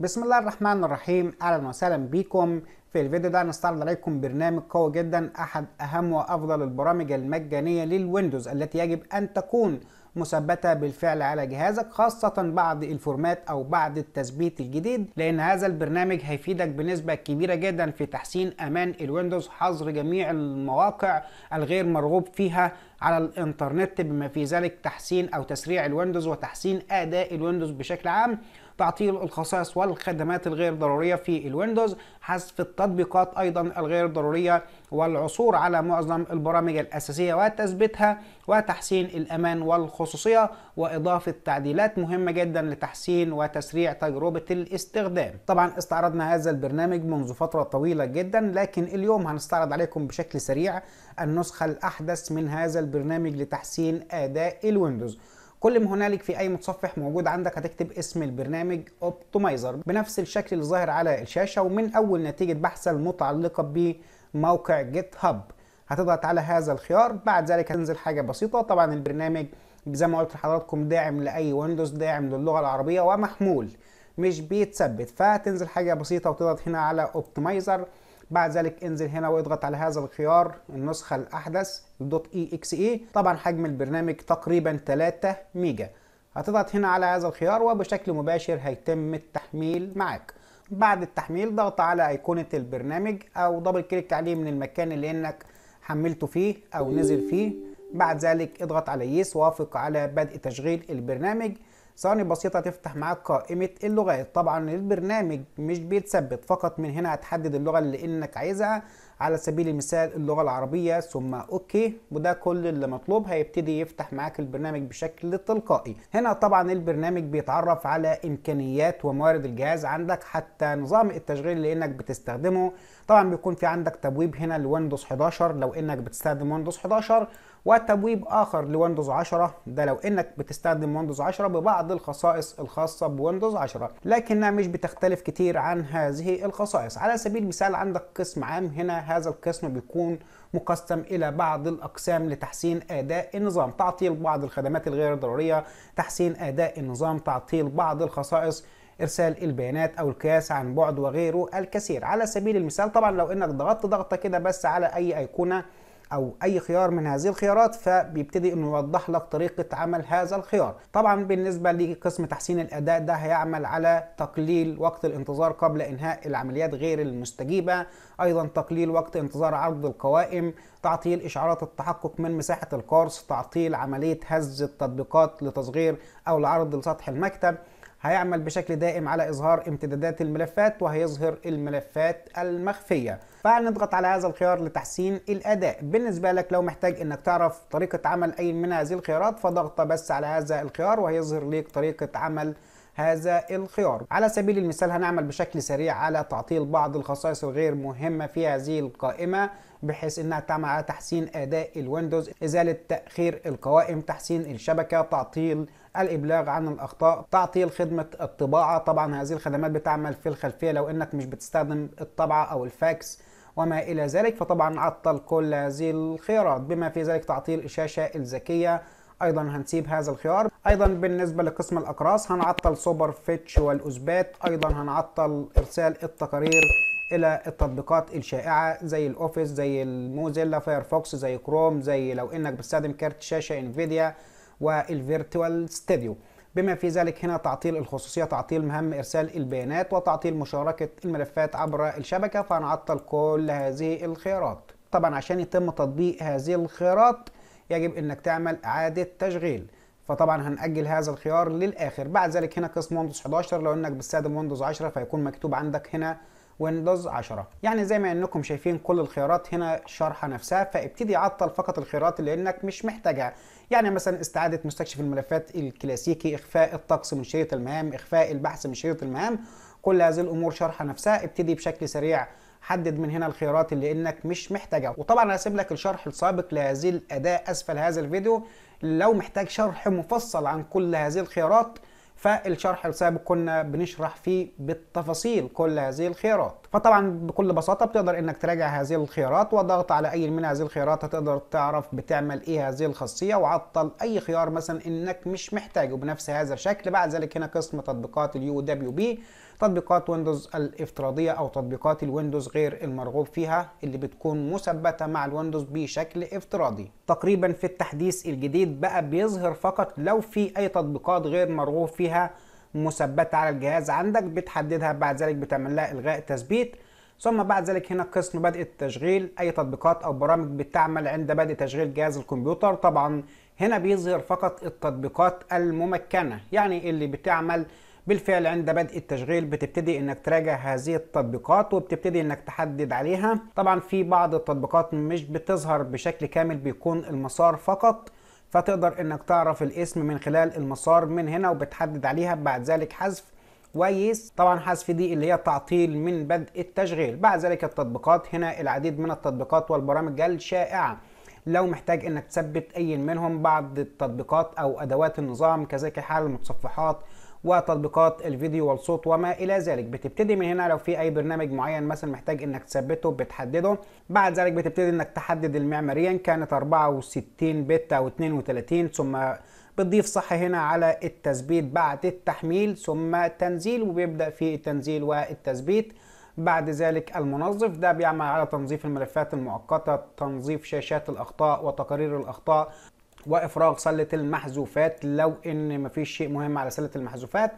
بسم الله الرحمن الرحيم اهلا وسهلا بكم في الفيديو ده هنستعرض عليكم برنامج قوي جدا احد اهم وافضل البرامج المجانيه للويندوز التي يجب ان تكون مثبته بالفعل على جهازك خاصه بعد الفورمات او بعد التثبيت الجديد لان هذا البرنامج هيفيدك بنسبه كبيره جدا في تحسين امان الويندوز حظر جميع المواقع الغير مرغوب فيها على الانترنت بما في ذلك تحسين او تسريع الويندوز وتحسين اداء الويندوز بشكل عام تعطيل الخصائص والخدمات الغير ضرورية في الويندوز حذف التطبيقات أيضا الغير ضرورية والعثور على معظم البرامج الأساسية وتثبيتها وتحسين الأمان والخصوصية وإضافة تعديلات مهمة جدا لتحسين وتسريع تجربة الاستخدام طبعا استعرضنا هذا البرنامج منذ فترة طويلة جدا لكن اليوم هنستعرض عليكم بشكل سريع النسخة الأحدث من هذا البرنامج برنامج لتحسين اداء الويندوز كل ما هنالك في اي متصفح موجود عندك هتكتب اسم البرنامج اوبتمايزر بنفس الشكل اللي ظاهر على الشاشه ومن اول نتيجه بحث المتعلقه بموقع جيت هاب هتضغط على هذا الخيار بعد ذلك هتنزل حاجه بسيطه طبعا البرنامج زي ما قلت لحضراتكم داعم لاي ويندوز داعم للغه العربيه ومحمول مش بيتثبت فهتنزل حاجه بسيطه وتضغط هنا على اوبتمايزر بعد ذلك انزل هنا واضغط على هذا الخيار النسخة الأحدث دوت اي اكس اي طبعا حجم البرنامج تقريبا 3 ميجا هتضغط هنا على هذا الخيار وبشكل مباشر هيتم التحميل معاك بعد التحميل ضغط على أيقونة البرنامج أو دبل كليك عليه من المكان اللي إنك حملته فيه أو نزل فيه بعد ذلك اضغط على يس وافق على بدء تشغيل البرنامج ثواني بسيطة تفتح معاك قائمة اللغات طبعا البرنامج مش بيتثبت فقط من هنا هتحدد اللغة اللي انك عايزها على سبيل المثال اللغة العربية ثم اوكي وده كل اللي مطلوب هيبتدي يفتح معاك البرنامج بشكل تلقائي هنا طبعا البرنامج بيتعرف على امكانيات وموارد الجهاز عندك حتى نظام التشغيل اللي انك بتستخدمه طبعا بيكون في عندك تبويب هنا لويندوز 11 لو انك بتستخدم ويندوز 11 وتبويب آخر لويندوز 10 ده لو إنك بتستخدم ويندوز 10 ببعض الخصائص الخاصة بويندوز 10 لكنها مش بتختلف كتير عن هذه الخصائص على سبيل المثال عندك قسم عام هنا هذا القسم بيكون مقسم إلى بعض الأقسام لتحسين أداء النظام تعطيل بعض الخدمات الغير ضرورية تحسين أداء النظام تعطيل بعض الخصائص ارسال البيانات او القياس عن بعد وغيره الكثير على سبيل المثال طبعا لو انك ضغطت ضغطه كده بس على اي ايقونه او اي خيار من هذه الخيارات فبيبتدي انه يوضح لك طريقه عمل هذا الخيار طبعا بالنسبه لقسم تحسين الاداء ده هيعمل على تقليل وقت الانتظار قبل انهاء العمليات غير المستجيبه ايضا تقليل وقت انتظار عرض القوائم تعطيل اشعارات التحقق من مساحه القرص تعطيل عمليه هز التطبيقات لتصغير او لعرض لسطح المكتب هيعمل بشكل دائم على إظهار امتدادات الملفات وهيظهر الملفات المخفية نضغط على هذا الخيار لتحسين الأداء بالنسبة لك لو محتاج إنك تعرف طريقة عمل أي من هذه الخيارات فضغط بس على هذا الخيار وهيظهر ليك طريقة عمل هذا الخيار على سبيل المثال هنعمل بشكل سريع على تعطيل بعض الخصائص الغير مهمة في هذه القائمة بحيث انها على تحسين اداء الويندوز ازاله تاخير القوائم تحسين الشبكه تعطيل الابلاغ عن الاخطاء تعطيل خدمه الطباعه طبعا هذه الخدمات بتعمل في الخلفيه لو انك مش بتستخدم الطبعه او الفاكس وما إلى ذلك فطبعا عطل كل هذه الخيارات بما في ذلك تعطيل الشاشة الذكية أيضا هنسيب هذا الخيار أيضا بالنسبة لقسم الأقراص هنعطل سوبر فيتش والأثبات أيضا هنعطل إرسال التقارير الى التطبيقات الشائعه زي الاوفيس زي الموزيلا فايرفوكس زي كروم زي لو انك بتستخدم كارت شاشه انفيديا والفيرتوال ستوديو بما في ذلك هنا تعطيل الخصوصية تعطيل مهم إرسال البيانات وتعطيل مشاركة الملفات عبر الشبكة فنعطل كل هذه الخيارات طبعا عشان يتم تطبيق هذه الخيارات يجب انك تعمل إعادة تشغيل فطبعا هنأجل هذا الخيار للآخر بعد ذلك هنا قسم ويندوز 11 لو انك بتستخدم ويندوز 10 فيكون مكتوب عندك هنا ويندوز 10 يعني زي ما انكم شايفين كل الخيارات هنا شارحه نفسها فابتدي عطل فقط الخيارات اللي انك مش محتاجها يعني مثلا استعاده مستكشف الملفات الكلاسيكي اخفاء الطقس من شريط المهام اخفاء البحث من شريط المهام كل هذه الامور شارحه نفسها ابتدي بشكل سريع حدد من هنا الخيارات اللي انك مش محتاجها وطبعا هسيب لك الشرح السابق لهذه الاداه اسفل هذا الفيديو لو محتاج شرح مفصل عن كل هذه الخيارات فالشرح السابق كنا بنشرح فيه بالتفاصيل كل هذه الخيارات فطبعا بكل بساطة بتقدر انك تراجع هذه الخيارات وضغط على اي من هذه الخيارات هتقدر تعرف بتعمل ايه هذه الخاصية وعطل اي خيار مثلا انك مش محتاجه بنفس هذا الشكل بعد ذلك هنا قسم تطبيقات اليو دبليو بي تطبيقات ويندوز الافتراضية أو تطبيقات الويندوز غير المرغوب فيها اللي بتكون مثبتة مع الويندوز بشكل افتراضي تقريبا في التحديث الجديد بقى بيظهر فقط لو في أي تطبيقات غير مرغوب فيها مثبتة على الجهاز عندك بتحددها بعد ذلك بتعمل لها إلغاء تثبيت ثم بعد ذلك هنا قسم بدء التشغيل أي تطبيقات أو برامج بتعمل عند بدء تشغيل جهاز الكمبيوتر طبعا هنا بيظهر فقط التطبيقات الممكنة يعني اللي بتعمل بالفعل عند بدء التشغيل بتبتدي انك تراجع هذه التطبيقات وبتبتدي انك تحدد عليها طبعا في بعض التطبيقات مش بتظهر بشكل كامل بيكون المسار فقط فتقدر انك تعرف الاسم من خلال المسار من هنا وبتحدد عليها بعد ذلك حذف كويس طبعا حذف دي اللي هي تعطيل من بدء التشغيل بعد ذلك التطبيقات هنا العديد من التطبيقات والبرامج الشائعه لو محتاج انك تثبت اي منهم بعض التطبيقات او ادوات النظام كذلك حال المتصفحات وتطبيقات الفيديو والصوت وما الى ذلك بتبتدي من هنا لو في اي برنامج معين مثلا محتاج انك تثبته بتحدده بعد ذلك بتبتدي انك تحدد المعماريه ان كانت 64 بت او 32 ثم بتضيف صح هنا على التثبيت بعد التحميل ثم تنزيل وبيبدا في التنزيل والتثبيت بعد ذلك المنظف ده بيعمل على تنظيف الملفات المؤقتة تنظيف شاشات الأخطاء وتقارير الأخطاء وافراغ سله المحذوفات لو ان مفيش شيء مهم على سله المحذوفات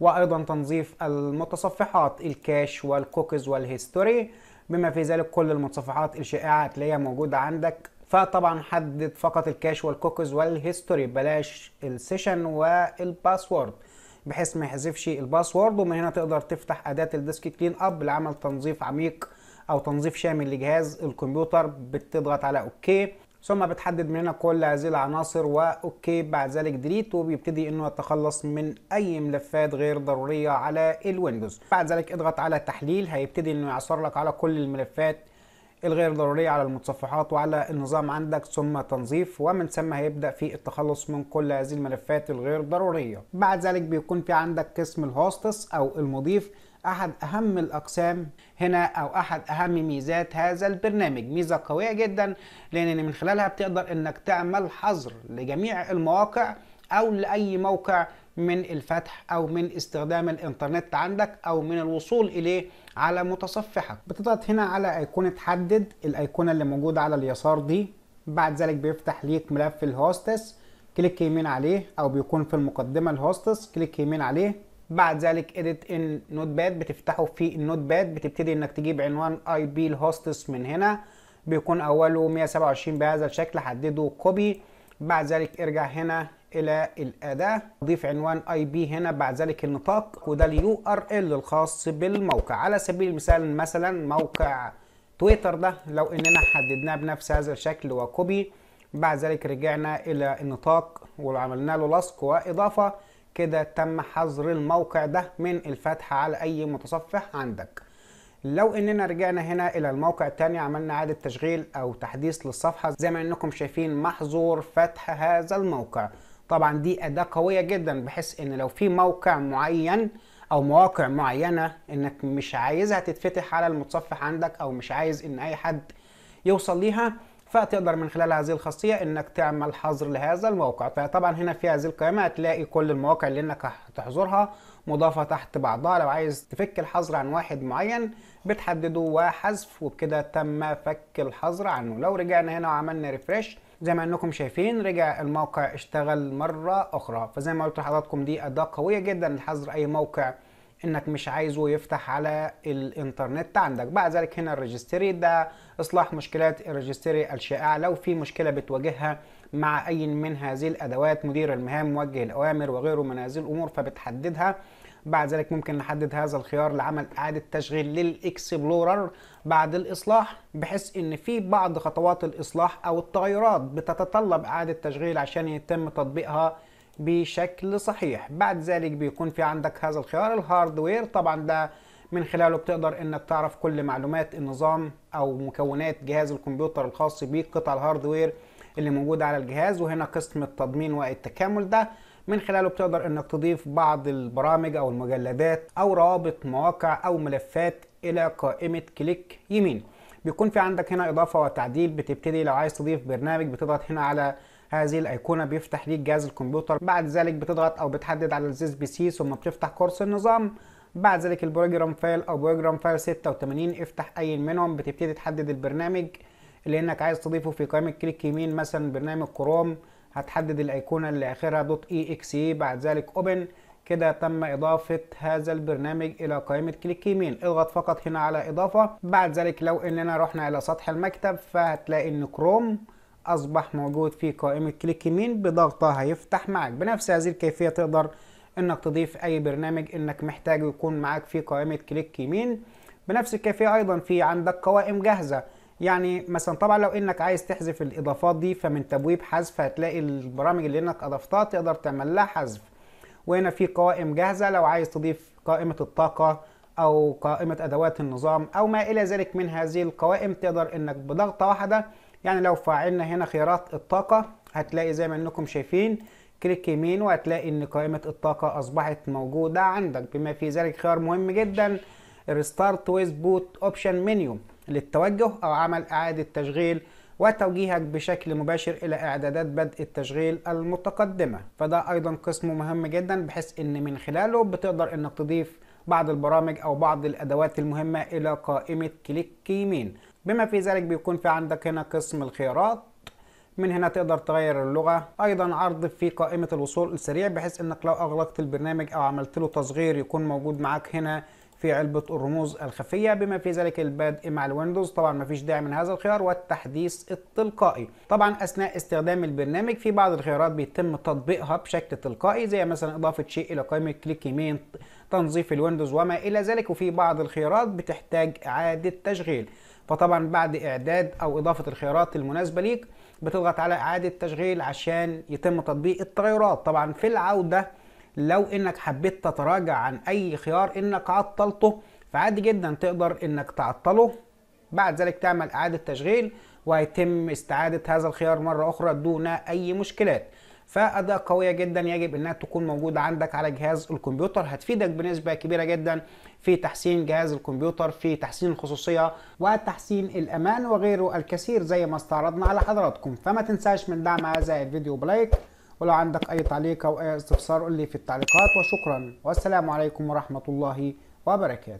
وايضا تنظيف المتصفحات الكاش والكوكيز والهيستوري بما في ذلك كل المتصفحات الشائعه هتلاقيها موجوده عندك فطبعا حدد فقط الكاش والكوكيز والهيستوري بلاش السيشن والباسورد بحيث ما يحذفش الباسورد ومن هنا تقدر تفتح اداه الديسك كلين اب لعمل تنظيف عميق او تنظيف شامل لجهاز الكمبيوتر بتضغط على اوكي ثم بتحدد من هنا كل هذه العناصر واوكي بعد ذلك ديليت وبيبتدي انه يتخلص من اي ملفات غير ضروريه على الويندوز بعد ذلك اضغط على تحليل هيبتدي انه يعثر لك على كل الملفات الغير ضرورية على المتصفحات وعلى النظام عندك ثم تنظيف ومن ثم هيبدأ في التخلص من كل هذه الملفات الغير ضرورية بعد ذلك بيكون في عندك قسم الهوستس أو المضيف أحد أهم الأقسام هنا أو أحد أهم ميزات هذا البرنامج ميزة قوية جدا لأن من خلالها بتقدر أنك تعمل حظر لجميع المواقع أو لأي موقع من الفتح او من استخدام الانترنت عندك او من الوصول اليه على متصفحك بتضغط هنا على ايقونه حدد الايقونه اللي موجوده على اليسار دي بعد ذلك بيفتح ليك ملف الهوستس كليك يمين عليه او بيكون في المقدمه الهوستس كليك يمين عليه بعد ذلك اديت ان نوت باد بتفتحه في النوت باد بتبتدي انك تجيب عنوان اي بي الهوستس من هنا بيكون اوله 127 بهذا الشكل حدده كوبي بعد ذلك ارجع هنا الى الاداه ضيف عنوان اي بي هنا بعد ذلك النطاق وده اليو ار ال الخاص بالموقع على سبيل المثال مثلا موقع تويتر ده لو اننا حددناه بنفس هذا الشكل وكوبي بعد ذلك رجعنا الى النطاق وعملنا له لصق واضافه كده تم حظر الموقع ده من الفتح على اي متصفح عندك لو اننا رجعنا هنا الى الموقع التاني عملنا اعادة تشغيل او تحديث للصفحة زي ما انكم شايفين محظور فتح هذا الموقع طبعا دي اداة قوية جدا بحيث ان لو في موقع معين او مواقع معينة انك مش عايزها تتفتح على المتصفح عندك او مش عايز ان اي حد يوصل ليها فتقدر من خلال هذه الخاصية انك تعمل حظر لهذا الموقع فطبعا هنا في هذه القائمة هتلاقي كل المواقع اللي انك هتحظرها مضافة تحت بعضها لو عايز تفك الحظر عن واحد معين بتحدده وحذف وبكده تم فك الحظر عنه لو رجعنا هنا وعملنا ريفرش زي ما انكم شايفين رجع الموقع اشتغل مرة اخرى فزي ما قلت لحضراتكم دي اداة قوية جدا لحظر اي موقع انك مش عايزه يفتح على الانترنت عندك بعد ذلك هنا الريجستري ده اصلاح مشكلات الريجستري الشائعه لو في مشكله بتواجهها مع اي من هذه الادوات مدير المهام موجه الاوامر وغيره من هذه الامور فبتحددها بعد ذلك ممكن نحدد هذا الخيار لعمل اعاده تشغيل للاكسبلورر بعد الاصلاح بحيث ان في بعض خطوات الاصلاح او التغيرات بتتطلب اعاده تشغيل عشان يتم تطبيقها بشكل صحيح بعد ذلك بيكون في عندك هذا الخيار الهاردوير طبعا ده من خلاله بتقدر انك تعرف كل معلومات النظام او مكونات جهاز الكمبيوتر الخاص بيك قطع الهاردوير اللي موجودة على الجهاز وهنا قسم التضمين والتكامل ده من خلاله بتقدر انك تضيف بعض البرامج او المجلدات او روابط مواقع او ملفات الى قائمة كليك يمين بيكون في عندك هنا اضافة وتعديل بتبتدي لو عايز تضيف برنامج بتضغط هنا على هذه الايقونه بيفتح ليك جهاز الكمبيوتر بعد ذلك بتضغط او بتحدد على الزيس بي سي ثم بتفتح كورس النظام بعد ذلك البروجرام فايل او بروجرام فايل 86 افتح اي منهم بتبتدي تحدد البرنامج اللي انك عايز تضيفه في قائمه كليك يمين مثلا برنامج كروم هتحدد الايقونه اللي اخرها دوت اي اكس اي بعد ذلك اوبن كده تم إضافة هذا البرنامج إلى قائمة كليك يمين اضغط فقط هنا على إضافة بعد ذلك لو إننا رحنا إلى سطح المكتب فهتلاقي إن كروم اصبح موجود في قائمة كليك يمين بضغطة هيفتح معاك بنفس هذه الكيفية تقدر انك تضيف اي برنامج انك محتاجه يكون معاك في قائمة كليك يمين بنفس الكيفية ايضا في عندك قوائم جاهزة يعني مثلا طبعا لو انك عايز تحذف الاضافات دي فمن تبويب حذف هتلاقي البرامج اللي انك اضفتها تقدر تعمل لها حذف وهنا في قوائم جاهزة لو عايز تضيف قائمة الطاقة او قائمة ادوات النظام او ما الى ذلك من هذه القوائم تقدر انك بضغطة واحدة يعني لو فعلنا هنا خيارات الطاقة هتلاقي زي ما انكم شايفين كليك يمين وهتلاقي ان قائمة الطاقة اصبحت موجودة عندك بما في ذلك خيار مهم جدا ريستارت ويز بوت اوبشن منيو للتوجه او عمل اعادة تشغيل وتوجيهك بشكل مباشر الى اعدادات بدء التشغيل المتقدمة فده ايضا قسم مهم جدا بحيث ان من خلاله بتقدر انك تضيف بعض البرامج او بعض الادوات المهمة الى قائمة كليك يمين بما في ذلك بيكون في عندك هنا قسم الخيارات من هنا تقدر تغير اللغة أيضا عرض في قائمة الوصول السريع بحيث أنك لو أغلقت البرنامج أو عملت له تصغير يكون موجود معاك هنا في علبة الرموز الخفية بما في ذلك البدء مع الويندوز طبعا مفيش داعي من هذا الخيار والتحديث التلقائي طبعا أثناء استخدام البرنامج في بعض الخيارات بيتم تطبيقها بشكل تلقائي زي مثلا إضافة شيء إلى قائمة كليك يمين تنظيف الويندوز وما إلى ذلك وفي بعض الخيارات بتحتاج إعادة تشغيل فطبعا بعد اعداد او اضافه الخيارات المناسبه ليك بتضغط على اعاده تشغيل عشان يتم تطبيق التغيرات طبعا في العوده لو انك حبيت تتراجع عن اي خيار انك عطلته فعادي جدا تقدر انك تعطله بعد ذلك تعمل اعاده تشغيل وهيتم استعاده هذا الخيار مره اخرى دون اي مشكلات فاداه قويه جدا يجب انها تكون موجوده عندك على جهاز الكمبيوتر هتفيدك بنسبه كبيره جدا في تحسين جهاز الكمبيوتر في تحسين الخصوصيه وتحسين الامان وغيره الكثير زي ما استعرضنا على حضراتكم فما تنساش من دعم هذا الفيديو بلايك ولو عندك اي تعليق او اي استفسار قول لي في التعليقات وشكرا والسلام عليكم ورحمه الله وبركاته